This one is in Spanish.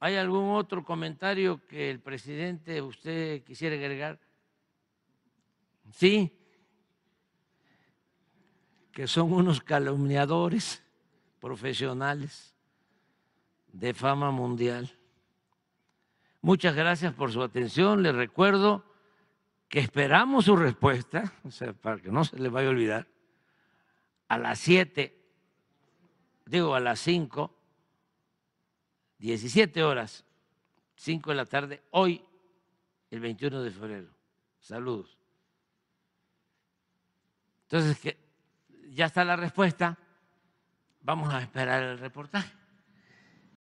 ¿Hay algún otro comentario que el presidente usted quisiera agregar? Sí, que son unos calumniadores profesionales de fama mundial. Muchas gracias por su atención. Les recuerdo que esperamos su respuesta, o sea, para que no se les vaya a olvidar, a las siete, digo a las 5 17 horas, 5 de la tarde, hoy, el 21 de febrero. Saludos. Entonces, que ya está la respuesta. Vamos a esperar el reportaje.